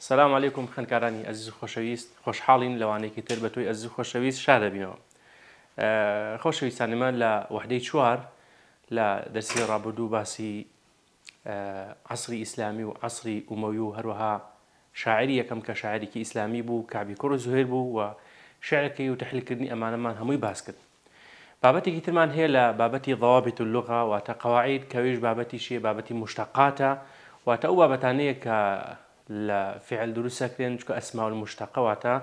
سلام علیکم خوێنکارانی ئەزیز خۆشەویست خۆشحاڵین لەوانێکی تر بە توی ئەزی خۆشەویست شار دەبینەوە خۆشەویستانمە لە وحدەی چوار لە دەرسی ڕابردوو باسی عسری ئیسلامی و عسری ئومەوی و هەروەها شاعری یەکەم کە شاعرێکی ئیسلامی بوو کابی کوڕ زهێر بوو و شعرەکەی و تحلیلکردنی ئەمانەمان هەمووی باس کرد بابەتێکی ترمان هەیە لە بابەتی ضوابط اللغة واتە قواعد کەویش بابەتی شیە بابەتی مشتقاتە واتە ئەو بابەتانەیە کە لفعل فعل دروستەکرێن شكو أسماء المشتقة واتا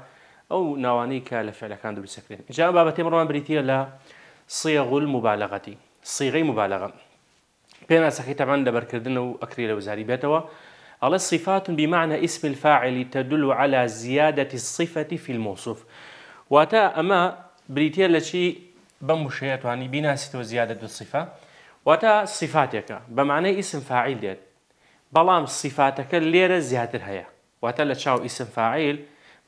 أو ناوانەی کە كان فعلەکان دروستەکرێن جاء بابەتی ڕۆوان بريتيا لا صيغ المبالغة صيغي مبالغة پێنا سەخی طبعا دەبەرکردن و ئەکری لە وزاری بێتەوە على الصفات بمعنى اسم الفاعل تدل على زيادة الصفة في الموصوف واتا أما بريتيا لشي يعني بناسة زيادة الصفة واتا صفاتك بمعنى اسم فاعل ديت بلام صفاتك لێرە زیاتر هيا واتە تشاو اسم فاعل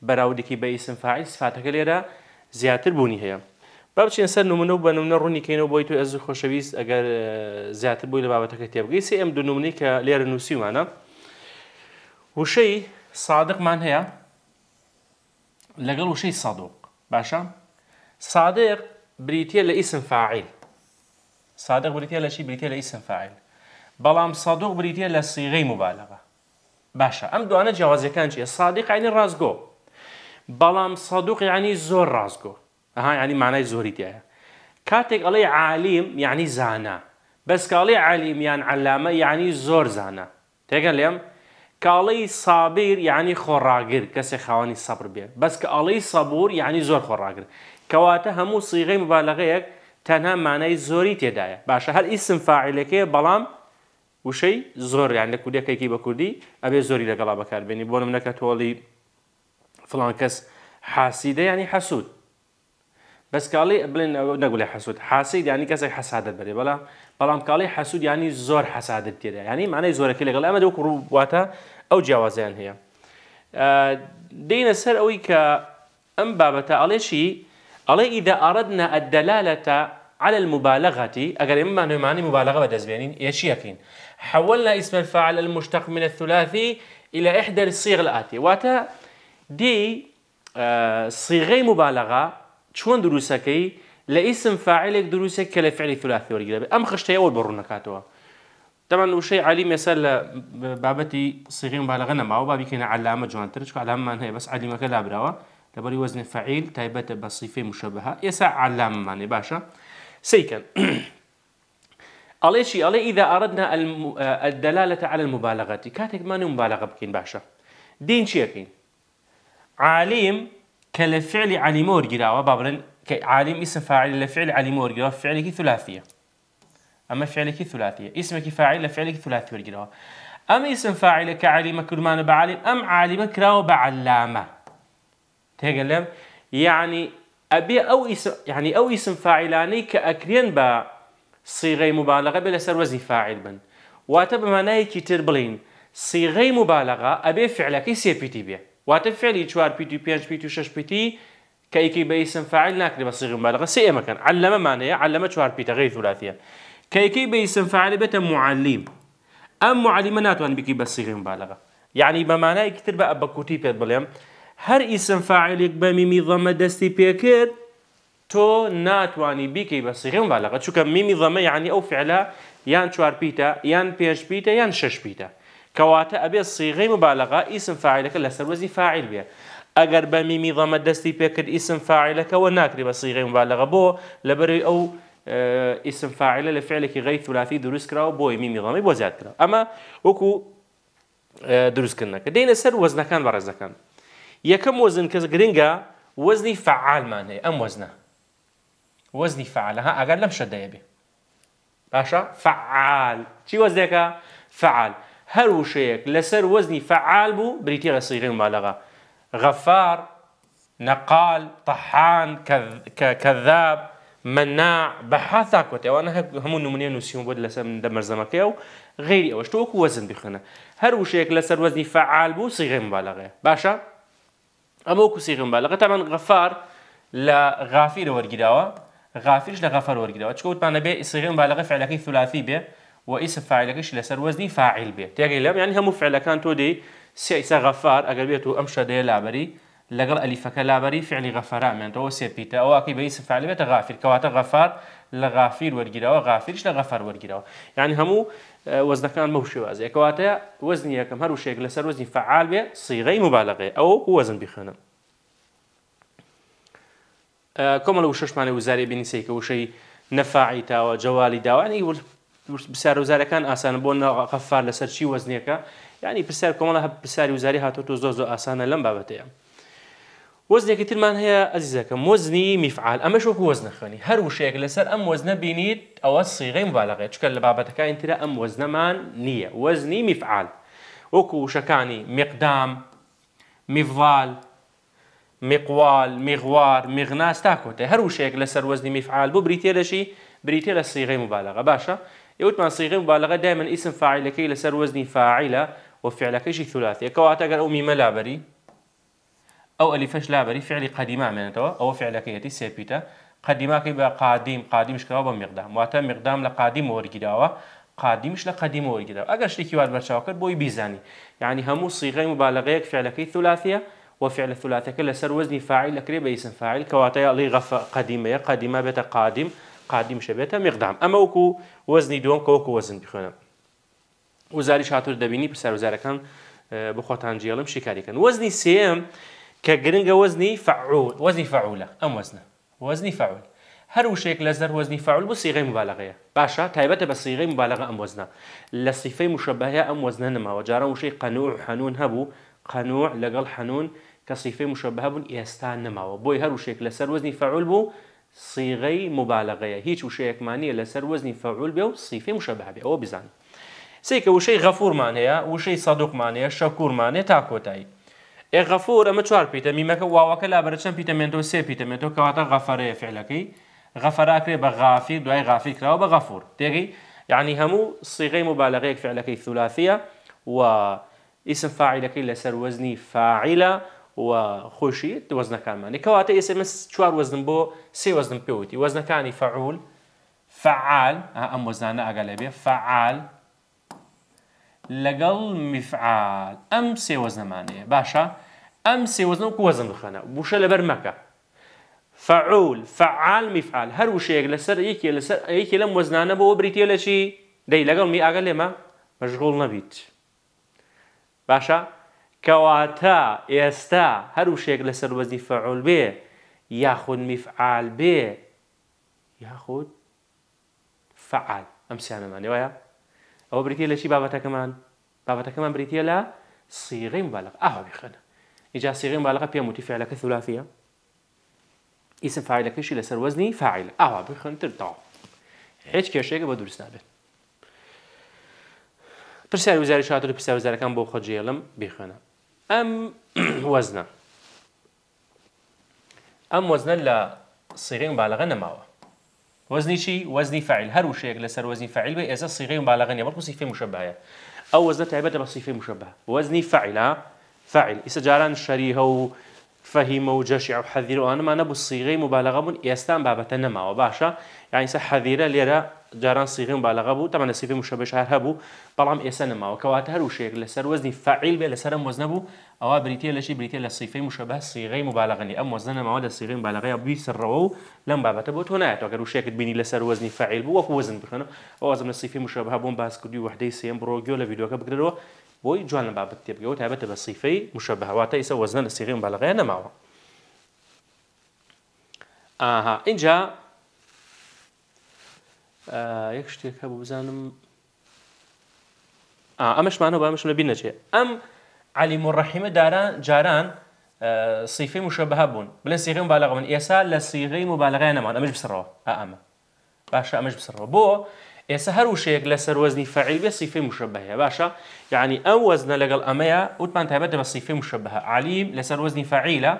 براودك بەراودێکی اسم فاعل صفاتك سفاتەکە لێرە زیاتر بوونی هەیە با بچین سەر نمونە و كينو بويتو ازو خوشويس اگر ئەز خۆشەویست لبابتك اه، تيب بووی ام بابەتەکە تێبگەی سێ ئەم دو نمونەی کە لێرە نووسیمانە وشەی سادقمان هەیە لەگەڵ صادق بريتيا لاسم فاعل صادق بريتيا لشي بريتيا لاسم فاعل بەڵام سادۆق بریتە لە سیغەی مبالغە باشە ئەم دوانە جیاوازەکان چیە سادیق ینی ڕازگۆ بەڵام سادوق ینی زۆر ڕازگۆ ئەها ینی مانای زۆری تایە کاتێک ئەڵێ عالیم یعنی زانا بەسکاڵی علیمیان علامە یعنی زۆر زانە تێگە لێم کاڵی سابیر یعنی خۆڕاگر کەسێک خاوەنی سەبر بێ بەس کە ئەڵی سەبور یعنی زۆر خۆڕاگر کەواتە هەموو سیغی مبالغەیەک تەنها مانای زۆری تێدایە باشە هەر ئیسم فاعلەکەی بەڵام وشەی زۆریان لە کوردیەکەیکی بە کوردی ئەبێ زۆری بكار بيني بون منك تولي فلان کەس حاسیدە ینی يعني حەسوود بەس کاڵی بڵێن نەگوڵی حەسوود حاسید ینی يعني کەسێک بلا بەرێ بەڵا حسود يعني زور حسادت زۆر يعني معناه زور مانای زۆرەکە اما دوك رواتا او جوازان هي آه، دينا سر اوي كا ام بابتا علي شي علي اذا اردنا الدلاله على المبالغة اقل ما معنى مبالغة بدزبينين إيش يكين حولنا اسم الفاعل المشتق من الثلاثي إلى إحدى الصيغ الآتية واتا دي آه، صيغه مبالغه چۆن دروسك لە ئیسم فاعلێک دروستێک کە لە فعلی ثلاثیۆری دەبێت ئەم طبعا وشي علي مثال بابتي وشەی مبالغة مێسەر لە بابەتی سیغی مبالغە نەماوە بابیکەێنە علامە جوانتر هي بس هەیە بەس علیمەکە وزن لەبەری وەزنی فعیل تایبەتە بە سیفەی ماني باشا علاممانێ ئەڵێ چی ئەڵێ ئیدا ئارەدنا الدلالة على المبالغة كاتێکمان مبالغة بکەین دين شيء چیەکەین عالم کە لە فعلی علیمۆ وەرگراوە عالم اسم فاعل لفعل فعل علیمۆ فعلك ثلاثية أما فعلك ثلاثية اسمك فاعل لە ثلاثية ثلاثی وەرگراوە اسم فاعل كعالم كرمان علیمە کورمانە عالم كراو بعلامة تكلم يعني أبي أو اسم يعني أو اسم فاعلاني كأكرين ئەکرێن صيغه مبالغه بلا سر وزن فاعل بن واتب ما نايكي تربلين صيغه مبالغه ابي فعلك سي بي تي بي واتب فعلي تشوار بي تي بي اتش بي تي شش بي تي كي كي باسم فاعل ناكري بصيغه مبالغه سي مكان علم ما نايا علم تشوار بي تغير ثلاثيه كي كي باسم فاعل بيت معلم ام معلم ناتوان بكي بصيغه مبالغه يعني بما نايكي تربى ابكوتي بيت بليم هر اسم فاعل يكبا ميمي ضمه دستي بيكير تۆ ناتوانانی بیکەی بە مبالغه بالغت چووکە میمی ضەمە یعنی ئەو فعلا يان چوارپیتە بيتا يان یان بيتا کەواتە ئەبێ سیغی مبالغا ئیسم فاعلەکە لە سەروەزی فاعل بێ ئەگەر بە میمی ضەمە دەستی پێکرد ئیسم فاعلەکەەوە ناکری بە سیغی مبالغە بۆ لەبەرەوەی ئەو اه، ئیسم فاعلە لە فعلێکی غەی ثلاثی دروست کراوە بۆی میمی ضەمەی بۆ زیاد کرا ئەمە وەکو اه، دروستکردنەکە دەینە سەر وەزنەکان بەڕێزەکان یەکەم وەزن کەس گرنگە وزني فعال معناه ام وزنه وزني فعل ها اگر لم شده به باشا فعال چی وزنك فعال هر وشيك لسر وزني فعال بو بريتي غصيغي مبالغة غفار نقال طحان كذاب مناع بحثا كوتي وانا همون نمونيه نسيون بود لسر من دمر زمكيو غيري اوش توكو وزن بخنا هر وشيك لسر وزني فعال بو صيغي مبالغة باشا اما اوكو سیغم مبالغه طبعا غفار غەفار لە غافرش لغفر ورقدا وتشكوت معنا به صيغه مبالغه فعلك ثلاثي به واسم فاعلكش لسر وزني فاعل به تيجي لهم يعني هم فعل كان تودي سيس غفار اگر بيتو امشى دي لابري لقل الف لابري فعل غفر من تو سيبيتا او اكي بيس فاعل بيت غافر كوات غفار لغافير ورقده وغافرش لغفر ورقده يعني هم وزن كان مو شو وازي كوات وزني كم هر وشيك لسر وزني فعال به صيغه مبالغه او وزن بخنم کۆمە لە وشەشمانە وزارێ بینیسی کە وشەی نەفاعی تاوە جەوالی داوانی پرسیار وزارەکان ئاسانە بۆ نەقەفار لەسەر چی وەزنیەکە ینی پرسیار کۆمەڵە هە پرسیاری وزاری هاتۆ زۆ زۆ ئاسانە لەم بابەتەیە وەزنێکی ترمان هەیە ئەزیزەکەم وەزنی میفعال ئەمەش وەکو وەزنە خوێنی هەر وشەیەک لەسەر ئەم وەزنە بینیت ئەوە سیغی مبالغێ چکە لە بابەتەکان أم وزن وەزنەمان نییە وەزنی میفعال وكو شكاني مقدام میڤال مقوال مغوار مغناس تاکۆتێ هەرو شەیەک لە سەروەزنی میفعال بوو بریتێ لەشی بریتێ لە سیغی مبالغە باشە یوتمان سیغی مبالغە دایمن ئیسم فاعلەکەی لە سەروەزنی فاعیلە و فعلەکەشی ثلاثیە کەواتە گەر ئەو میمە لابەری فعل ئەلیفەش لابەری فعلی قەدیما مێنێتەوە ئەوە فعلەکەیەتی قديمه قەدیماکەی بە قادیم قادیمشکەوە بە مقدام واتە مقدام لە قادیم وەرگیراوە قادیمش لە قەدیمەوەرگیرا ئەگەر شتێکی وات بەرچاو بو بۆی يعني همو صيغه مبالغه فعل كي ثلاثيه وفعل كلا سر وزني فاعل أكري اسم فاعل كواتي لي غف قديمة قديمة بيت قادم قادم شبيتا مقدام أما وكو وزني دوم كوكو وزن بخونا وزاري شاتور دبيني بسر آه، كان بخوتان جيالم كان وزني سيم كجرينجا وزني فعول وزني فعولة أم وزنه وزني فعول هر وشيك لزر وزني فعول بصيغة مبالغة باشا تايبته بصيغة مبالغة أم وزنه لصفة مشبهة أم وزنه نما وجارا وشي قنوع حنون هبو قنوع لقل حنون كصفة سیفەی مشەبها بوون ئێستان نەماوە بۆی هەر وشێک لەسەر وەزنی فعول بوو سیغەی مبالغەیە هیچ وشەیەکمانیە لەسەر وەزنی فعول بێ بزان سیفەی مشەبها بێ ئەوە وشي سیکە معنية غەفورمان هەیە وشەی سەدوقمانەیە شەکوورمانێ تا کۆتایی ئێغەفور ئەمە چوار پیتە لا برشان بيتا منتو سي بيتا منتو كواتا غەفەرەیە فعلكي غەفەراکرێ كري بغافي دو اي غافي كراو بغفور تيغي يعني همو سیغەی مبالغة فعلكي ثلاثیە و اسم فاعلكي لسر وزني فاعله و خۆشی وەزنەکانمانی کەواتە اس چهار وزن با سه وزن پێوتی وزن فەعول فعال فعال ام وزن لە بێ فعال لەگەڵ مفعال ام سێ وزن باشە ئەم ام وەزن وزن وزن بخەنە بوشە لەبەر مەکە فعول فعال میفعال هەر وشەیەک لەسەر یەکی لەم وەزنانە با بریتە ولی چی دی لقل می ئاگە ما مشغول نبیت باشه كواتا يستا هەرو شێک لسر وزن فعول به ياخد مفعال به ياخد فعال ئەمسیانەمان وایە ئەوە بابا لە بابا بابەتەکەمان بابەتەکەمان بریتە لە سیغی مبالغ ئاوا بخەنە ئیجا سیغی مبالغە پێم وتی فعلەکە اسم فاعل كشي لسر وزني فاعل اهو بخەنتر تاو هیچ کێشەیەکە بە دروست نابێت پرسیار وزاری شاتر و پرسیار وزارەکان بۆ خۆ جێڵم بخوێنە ام وزنا ام وزنا لا صيغه مبالغه نماوه وزني شي وزني فاعل هر وشيك لسر وزني فعل بي اذا صيغه مبالغه نيا بلكو صفه مشبهه او وزنه تعبت بصفه مشبهه وزني فعل فعل اذا جاران شريهه فهمە وجشع جەشی وانا ما نبو صيغه مبالغه سیغی يستان بوون نما وباشا يعني باشە حذيره ليرا لێرە جاران سیغی مبالغە بوو تەمە نسیفی مشەبش هەر هەبوو بەڵام ئێستا نەماوە کەواتە هەر وشەیەک لەسەر وەزنی فعیل بێ لەسەرم وەزنە او بريتيه لشي بريتيه لصيغه مشابه صيغه مبالغه ني ام ئەم وەزنە نەماوە لە سیغی مبالغەیە بیسەرەوە و لەم بابەتە بۆ تۆ نایەتەوە گەر وشەیەکت بینی لەسەر وەزنی فعیل بوو وەکو وەزن بخەن ئەو وەزن لە سیفی مشەبە بووم باس کردی وحدەی سێم بڕۆگیۆ لە ویدیوەکە بوي جوان لە بابەت تێبگەەوە تابەتە بە سیفەی مشەبهواتە ئیسە وەزنە لە سیغی بەلغەیە نەماوە ئاها اینجا یەک شتێک هە بزانم معنا بامشم لە بینەچێ ام علی مڕەحیمە دارا جاران سیفەی آه، مشەبه بوون بلێن سیغی مبالغەون ئێسا لە سیغی مبالغەیە نەمان ئەمەش بسڕەوە آه، اما باشە ئەمەش بسرعه بو ئێستا هەر وشەیەک لە سەروەزنی فعیل صفة سیفی مشبهەیە باشە یعنی يعني ئەو وەزنە لەگەڵ ئەمەیە وتمان تایبەت بە سیفی مشبهە عالیم لە سەروەزنی فعیلە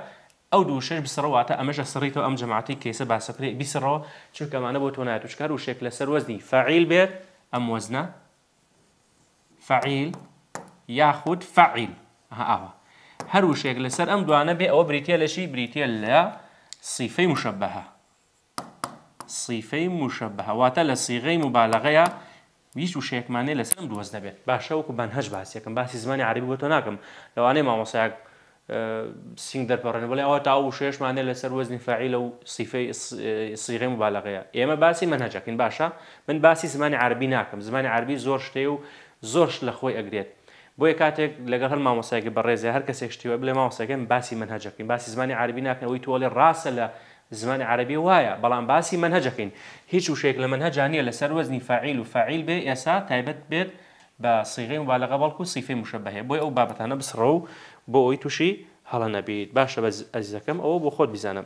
ئەو دووشش بسەرەوەواتە ئەمەشە سڕیتەوە ئەم جەماعتی کەیسە باسەکری بیسەرەوە چونکەمانە بۆ تۆنایەت وشکار وشێک لە سەروەزنی فعیل بێت ئەم وەزنە فعیل یاخود فعیل ئاوە هەر وشێک لەسەر ئەم دوانە بێ ئەوە بریتە لەشی بریتە لە سیفەی مشبهە صیفەی مشەبە هەواتە لە سیغەی مبالەغەیە ویش و شێکمانەی لەسم دۆست دەبێت باشە وەکو بەنهش باسیەکەم باسی زمانی عربی بۆ تۆ ناکەم لەوانەیە مامۆسایک اه، سنگ دەرپەڕێن بڵێ ئەوە تا او شێشمانێ لەسەر وەزنی فعی لە و سیفەی سیغێ اه، مبالەغەیە ئێمە باسی منهجەکەین باشە من باسی زمانی عربی ناکەم زمان عربی زۆر شتێ و زۆرش لە خۆی ئەگرێت بۆیە کاتێک لەگەڵ هەر مامۆسایکی بەڕێزە هەر کەسێک شتیوە بڵێ ماوەسەکەم باسی منهجەکەین باسی زمانی عربی ناکەن ئەوی تۆڵێ ڕاستە لە زمانی عربی وایە بلان باسی منهجكين هیچ وشێک لە منهجانە لەسەر وەزنی فعیل و فعیل بێ ئێسا تایبەت بێت بە سیغی والەغە بەڵکو سیفی مشەبهەیە بۆی ئەو بسرو بسڕە و بۆ ئەوی تووشی هەڵە نەبیت باشە بە ئەزیزەکەم ئەوە بۆ خۆت بیزانم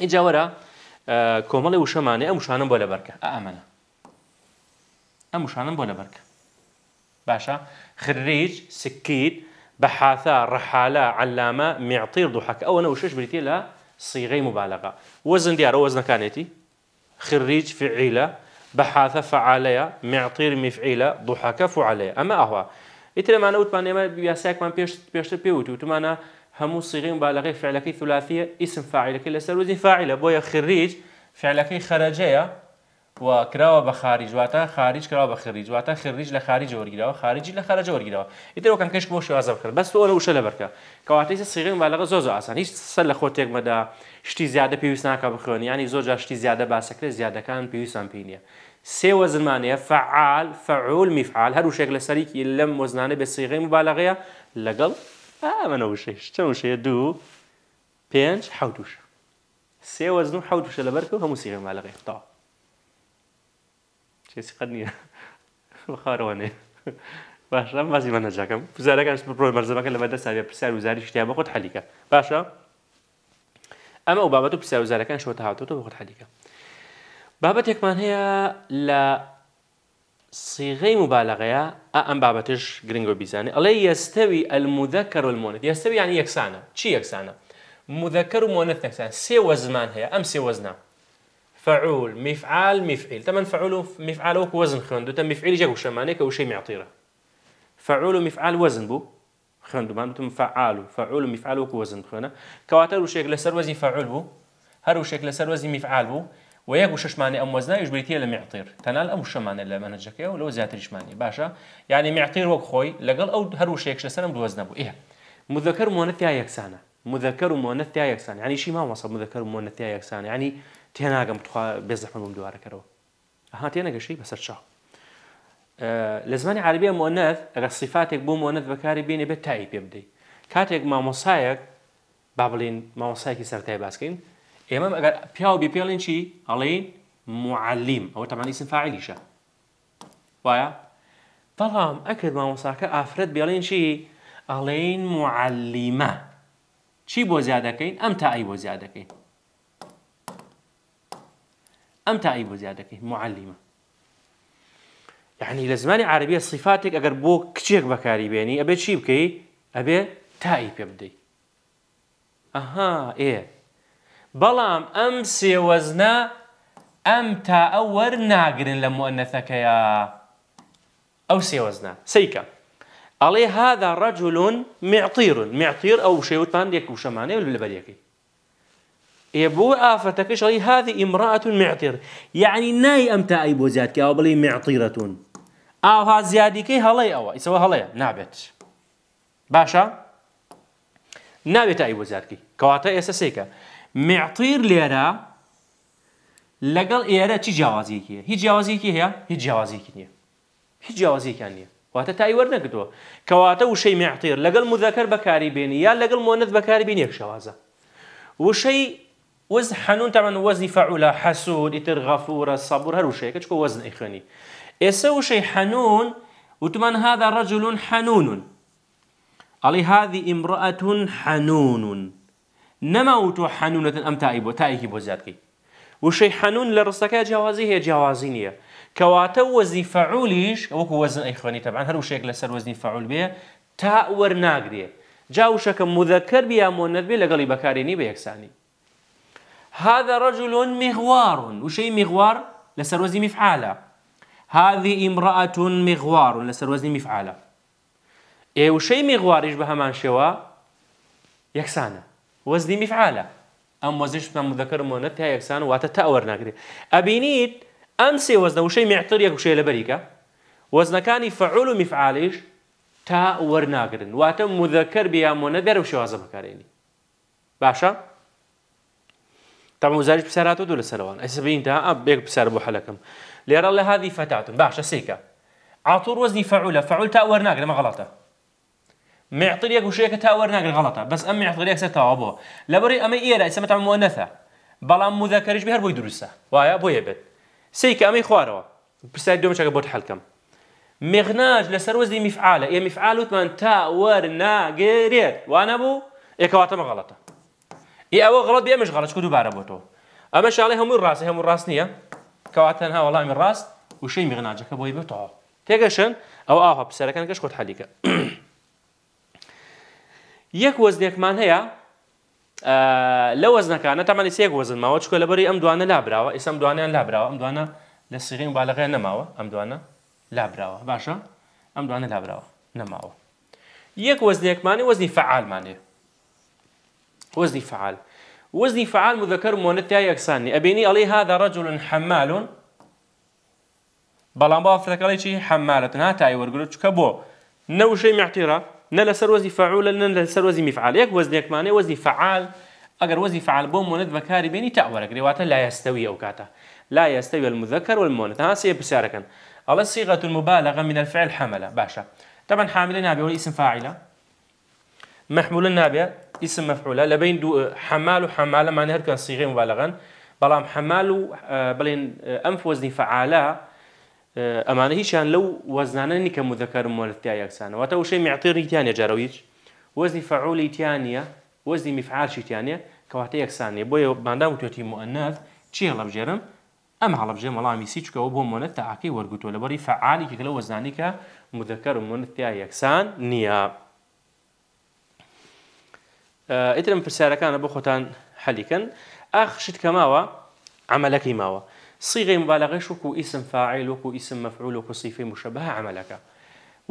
اینجاوەرە اه، کۆمەڵی وشەمانێ ئەم شانم بۆ لەبەرکە آه، ئەمەە ئەم شانم بۆ لەبەرکە باشە خریج سکیت بەحاثە ڕەحالە علامە وشش بريتي صيغه مبالغه وزن ديار وزن كانتي خريج فعيله بحاثه فعاليه معطير مفعيله ضحكة فعاليه اما اهوا اتر معنا وتمان ما بياساك من بيشت بيش بيوت أنا همو صيغه مبالغه فعلكي ثلاثيه اسم فاعلك لسر وزن فاعله بويا خريج فعلكي خرجيه و کراوە بە خارجواتە خارج کراوە بە خریجواتە خریج لە خارج وەرگیرەوە خارجی لە خارج وەرگیرەوە ئیتەوەکەم کەش بۆ شێوازە بکرد بەس تۆرە وشە لە بەرکە کەواتەی سیغین بالەکە زۆ زۆ ئاسان هیچ سەر لە خۆ تێکمەدا شتی زیادە پێویست ناکە بخۆنی ینی زۆر جاشتی زیادە باسەکرێت زیادەکان پێویستان پێ نیە سێوە زمانەیە فعال فعول میفعال هەرو شێک لە سەریکی لەم وەزنانە بە سیغی مبالەغەیە لەگەڵ ئەمەە وشەی چەند وشەیە دوو پێنج حوتوش سێ وەزن و حوتوشە لەبەرکە هەموو سیغی مبالەغەیە تاوە شي سيقدني وخاروني باشا مازی من نجاکم وزاره کارش بپرو مرزبا که لبادا سری پرسیار شتي ما قلت حلیکه باشا اما او تو پرسیار وزاره كان شوتها تو تو قلت حلیکه بابا تك من هي لا صيغه مبالغه ام بابتش جرينجو بيزاني الا يستوي المذكر والمؤنث يستوي يعني يكسانه شي يكسانه مذكر ومؤنث يكسانه سي وزمان هي ام سي وزنه فعول مفعال مفعيل تمن فعول مفعال وك وزن خندو تم مفعل جاك وشمانك وشي معطيره فعول مفعال وزن بو خندو من تم فعال فعول مفعال وك وزن خنا كواتر وشيك لسر وزن فعول بو هر وشيك لسر وزن مفعال بو وياك وشش معنى ام وزنا يجبريتيه لمعطير تنال ام شمانه لمنهجك ولو زياتريش معنى باشا يعني معطير وك خوي لقل او هر وشيك لسر وزن بو ايه مذكر مؤنث يا يكسانه مذكر ومؤنث يا يكسانه يعني شي ما وصل مذكر ومؤنث يا يكسانه يعني تێناگەم بێزەحمە بم دووارەکەەوە ئەها تێنەگەشی بەسەر چاو لە زمانی عربیە مۆنەت ئەگە سیفاتێک بۆ مۆنەت بەکاری بینێ بێت تای پێ بدەیت کاتێک مامۆسایەک با بڵین مامۆسایەکی سەرای باسکەین ئێمە ئەگەر پیاو بپێڵین چی ئەڵین معلیم ئەوە تەمانی سنفاعلیشە وایە بەڵام ئەکرد مامۆساکە ئافرەت بێڵین چی ئەڵین معلیمە چی بۆ زیادەکەین ئەم تای بۆ زیادەکەین ام تعيب زيادة كي معلمه يعني لزمان عربيه صفاتك اگر بو كچيك بكاري بيني ابي شي بكي ابي تعيب يبدي اها ايه بلام امس وزنا ام تأور اور ناگرن لمؤنثك يا او سي وزنا سيكا عليه هذا رجل معطير معطير او شيء ثاني يك وشماني ولا بديكي آفتك ئافرەتەکەشڵی هذه ئیمراتون معتر یعنی نای ئەم تا معطرة أو هذا زيادة كي هلاي أو يسوي هلاي ئەوە باشا هەڵەیە أي باشە كي كواتا بۆ معطير ليرا ئێستا إيرا تي جوازي كي هي جوازي كي هي هي جوازي كي هي هي جوازي كي هي واتە تاي وەرنەگرتووە کەواتە كواتا وشي معطير مذەکەر بەکاری بكاري بيني يا مۆنت مؤنث بكاري بيني شێوازە وشي وز حنون طبعا وزن فعولا حسود اتر غفور الصبور هروشي كتشكو وزن اخواني اسو وشي حنون وتمن هذا رجل حنون علي هذه امرأة حنون نموت حنونة ام تائب تائه بوزاتكي وشي حنون لرسكا جوازي هي جوازينية كواتا وزن فعوليش وكو وزن اخواني طبعا وشيك لسر وزن فعول بيه تاور ناقريه جاوشك مذكر بيا مؤنث بيه لقلي بكاريني بيكساني هذا رجل مغوار وشي مغوار لسر وزن مفعالة هذه امرأة مغوار لسر وزن مفعالة إيه وشي مغوار يشبه من شوا يكسانة وزن مفعالة ام وزنش شبه مذكر مونت هي يكسانة واتا تاور ناقري ابينيت امسي وزن وشي معطر يك وشي لبريكا وزن كان فعول ومفعالش تأور ورناقرن واتا مذكر بيا مؤنث بيرو شوا زبكاريني باشا طبعا وزارج بسارات ودول السلوان اي اسا بينتها بيك بسار بو حلكم ليرى الله هذه فتاة باش سيكا عطور وزني فعولة فعول تاور ناقل ما غلطه معطي ليك وشيك تاور ناقل غلطه بس ام معطي ليك يك ابو لبري ام ايرا اسا متع مؤنثه بلا مذكرش بهر بو يدرسه وايا بو يبت سيكا امي خواروا بسار دومش بوت حلكم مغناج لسر وزني مفعاله يا مفعاله وتمان تاور ناقل وانا بو اكواتا ما غلطه هی ئەوە غڵەت ئەمەش غەڵچ دووبارە بۆ تۆ ئەمە شاڵی هەموو ڕاستی هەموو ڕاست نییە کەواتەنها وەڵامی ڕاست وشەی میغناجەکە بۆی وزن تێگەشن ئەو ئاها پسەرەکان گەشت خۆت حەلیکە یەک وەزنێکمان هەیە لە وەزنەکانە هو سێک وەزنماوە چکۆ لەبەری ئەم دوانە لابراوە ئێسم دوانیان لابراوە ئەم دوانە لە سیغین باەغەیان نەماوە ئەم دوانە لابراوە باشە ئەم يك وزن يك یەک آه، وزن فعال فعالمانێ وزني فعال وزني فعال مذكر مؤنث يكساني أبيني علي هذا رجل حمال بلان بافتك علي شي حمالة تاي يورقلو تشكبو نو شي معترف نلا سر وزني فعول نلا سر وزني مفعال يك وزنك ماني وزني فعال أجر وزني فعال بو مؤنث بكاري بيني تأورق رواتا لا يستوي أو كاتا لا يستوي المذكر والمؤنث ها سي بساركن على صيغة المبالغة من الفعل حملة باشا طبعا حاملينها هذا اسم فاعلة محمول نابية اسم مفعولة لبين دو حمال وحمالة معنى معناها كان صيغة مبالغا بلام حمال آه، بلين آه، أنف وزني فعالة آه، أمانه شان لو وزنانني كمذكر مؤنث تاعي أكسانة وتو شيء معطيني تانية جارويج وزني فعولي تانية وزني مفعال شي تانية كواتي أكسانة بوي باندام توتي مؤنث چی هەڵە بژێرم ئەم هەڵە بژێم وەڵامی سیچکەوە بۆ مۆنە تاعاقی وەرگتووە لە بەری فعالی کە لە وەزانانی کە مدەکەر و مۆنە تیا یەکسان ئیترم پرسیارەکانە بۆ خۆتان حەلیکەن ئاخشت کەماوە عملەکەی ماوە سیغی مبالغش وەکو ئیسم فاعل وەکو ئیسم مەفعول وەکو سیفی مشەبه عملەکە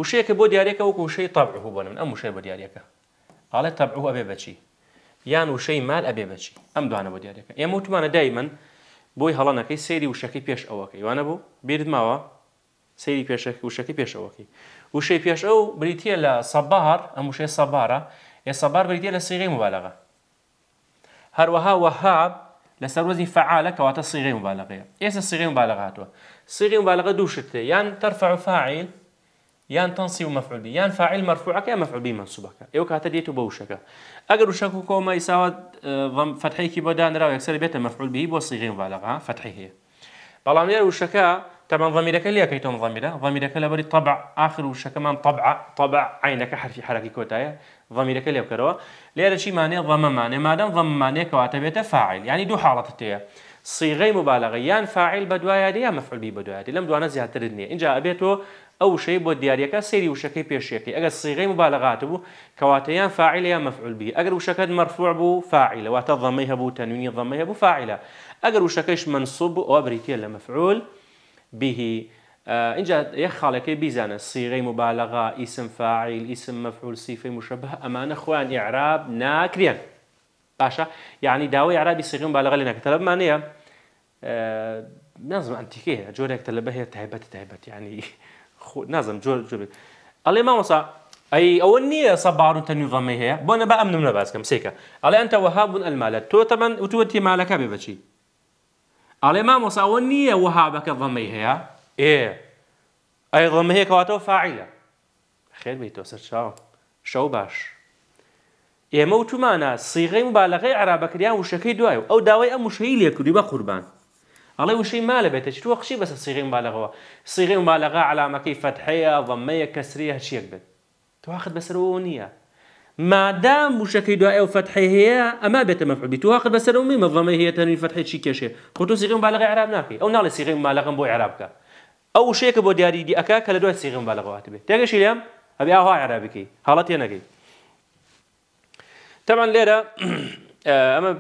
وشەیەکە بۆ دیارێکە وەکو وشەی تابعه بۆ من ئەم وشەی بۆ دیارەکە ئاڵێ تابعه ئەبێ بەچی یان وشەی مال ئەبێ بەچی ئەم دوانە بۆ دیارەکە ئێمە وتمانە دای من بۆی هەڵەنەکەی سێری وشەکەی پێش ئەوەکە یوانە بوو بێت ماوە سەیری پێشەکە وشەکە پێشەوەکەی وشەی پێش ئەو بریتە لە سەبار ئەم وشەی سەبارە ئێستا بار بریتە لە مبالغة هروها هەروەها لسر وزن فعالة كواتا کەواتە مبالغة إيسا ئێستا مبالغة هاتوا سیغی مبالغة دوو شتێ یان تەرفع فاعل يان تنصيب مفعول مەفعولی يان فاعل مرفوعەکە یا مفعول منسوبەکە ئێوە کاتە دێت و بە وشەکە ئەگەر وشەک و کۆمە ئیساوات آه، فتحەیەکی بۆ دانراوە یەکسەر بێتە مەفعول بهی بۆ سیغی مبالغە فتحی هەیە بەڵام لێر طبعا كي تون ضميره ضميرك اللي بري طبع آخر كمان طبع طبع عينك حركي ضميرك اللي حرەکی ليه هذا لێبکەرەوە لێرە ضم مانێ ما دام ضم کەواتە كواتب فاعل يعني دو حالات تەیە صيغه مبالغه يا فاعل بەدوایادی یا مەفعول بی بەدوایادی لەم دوانە زیاتر نییە اینجا ئەبێتەوە ئەو شەی بۆ دیارەکە سيري وشكي بيشيكي أجل صيغه مبالغات تبو کەواتە فاعل يا مفعول به ئەگەر وشەکەت مرفوع بو فاعل واتە بو تنوين ضميها بو فاعلة أجل ئەگەر وشەکەش منصوب بوو ئەو به آه، إن یەک يخالك بیزانە صيغي مبالغة اسم فاعل اسم مفعول سیفی مشبه إعراب ناكريا باشا يعني داوي باشە صيغي مبالغة لنا سیغی مبالغا نظم أنت كيه نازم تلبه هي تهبت تهبت يعني خو نظم جور جور ألي ما مامۆسا أي أول نية صبار تنظمي هي بونا بقى من باسكم سيكا ألي أنت وهاب المال تو تمن وتوتي مالك ببشي على ما ئەوە نییە وەهابەکە ڕەمەی هەیە ئێ ئەی ڕەمەەیە کەواتەوە فاعیلە خێر بیت تۆ سەر چاو شەو باش صيغة مبالغة سیغەی مبالەغەی وشكي وشەکەی أو داوي ئەو داوای ئەم وشەی لێکردی على وشي ئەڵێ وشەی مالە بێتە بس صيغة مبالغة صيغة مبالغة على مبالەغا علامەکەی فەتحەیە ضەمەیە کەسریە هەچیەک بێت تواخت بەسەرەوە مادام وشەکەی دوای ئەو فتحی هەیە ئەما بێتە مەفعول بیت واخر مضمي هي هەیە تەنوین فتحی چی کێشێ خۆتو سیغم بالغی عراب ناکەی ئەو ناڵی سیغم مالەقم بۆ عراب بکە ئەو شێکە بۆ دیاری دی ئەکا کە لە دوای سیغم بالغەوات بێت تێگەشی لێم ئەبێ ئاها عرابەکەی حاڵەت تێ نەگەی تەمان اه، لێرە ئەمە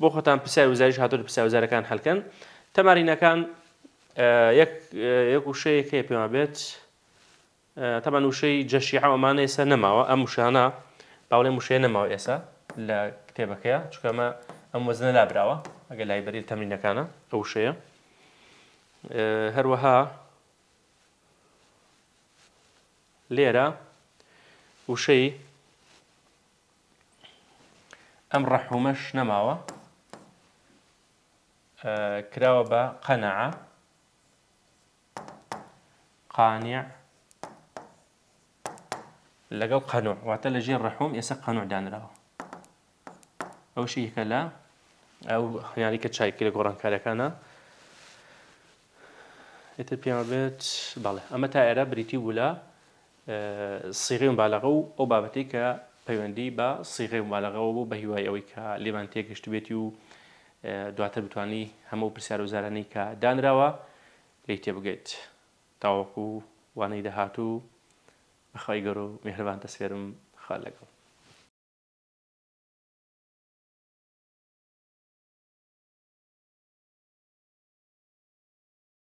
بۆ خۆتان پرسیار وزاریش هاتوور پرسیار وزارەکان كان تەمارینەکان اه، یەک اه، وشەیەک هەیە پێما بێت تەمان وشەی جەشیعەوەمانەیە سەر نەماوە ئەم وشانە باوڵێ موشێنە ماوە ئێسا لە کتێبەکەیە چکەمە ئەم وەزنە لابراوە ئەگە لایبەری تەمرینەکانە ئەو شەیە هەروەها لێرە وشەی ئەم ڕەحومەش نەماوە کراوە بە قەنەعە قانیع لەگەڵ قەنوع واتە لە ژێر ڕەحوم ئێستا قەنوع دانراوە ئەو شیکە لە ئەو خیاری کە چایکی لە گۆڕانکاریەکانە ئێتە پێبێت بەڵێ ئەمە تا ئێرە بریتی ولا سیغی و باەغە و ئەو بابەتی کە پەیوەندی بە سیغی و باەغەوە بوو بە هیوای ئەوەی کە لێمان تێگەشت بێتی و دواتر بتانی هەموو پرسیار وزارانی کە دانراوە لی تێبگەیت تاوەکو وانەی دەهاتوو خۆی گەور و میهرەبان تەسفێرم